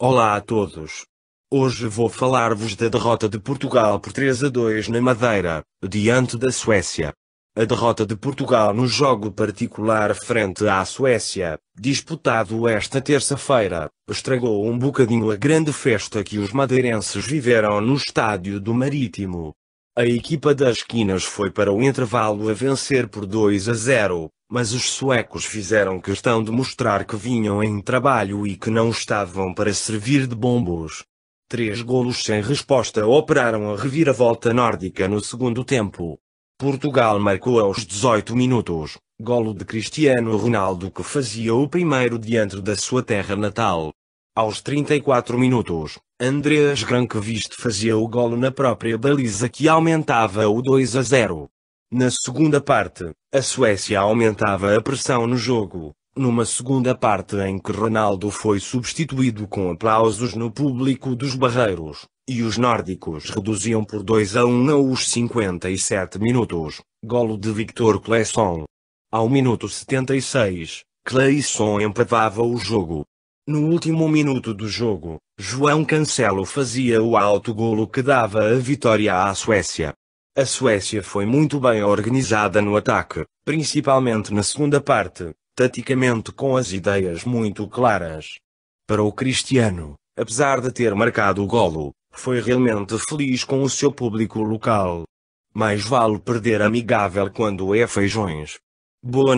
Olá a todos. Hoje vou falar-vos da derrota de Portugal por 3 a 2 na Madeira, diante da Suécia. A derrota de Portugal no jogo particular frente à Suécia, disputado esta terça-feira, estragou um bocadinho a grande festa que os madeirenses viveram no estádio do Marítimo, a equipa das quinas foi para o intervalo a vencer por 2 a 0, mas os suecos fizeram questão de mostrar que vinham em trabalho e que não estavam para servir de bombos. Três golos sem resposta operaram a reviravolta nórdica no segundo tempo. Portugal marcou aos 18 minutos, golo de Cristiano Ronaldo que fazia o primeiro diante da sua terra natal. Aos 34 minutos, Andreas Grankvist fazia o golo na própria baliza que aumentava o 2 a 0. Na segunda parte, a Suécia aumentava a pressão no jogo, numa segunda parte em que Ronaldo foi substituído com aplausos no público dos barreiros, e os nórdicos reduziam por 2 a 1 aos 57 minutos, golo de Victor Cleisson. Ao minuto 76, Cleisson empatava o jogo, no último minuto do jogo, João Cancelo fazia o alto golo que dava a vitória à Suécia. A Suécia foi muito bem organizada no ataque, principalmente na segunda parte, taticamente com as ideias muito claras. Para o Cristiano, apesar de ter marcado o golo, foi realmente feliz com o seu público local. Mais vale perder amigável quando é feijões. Boa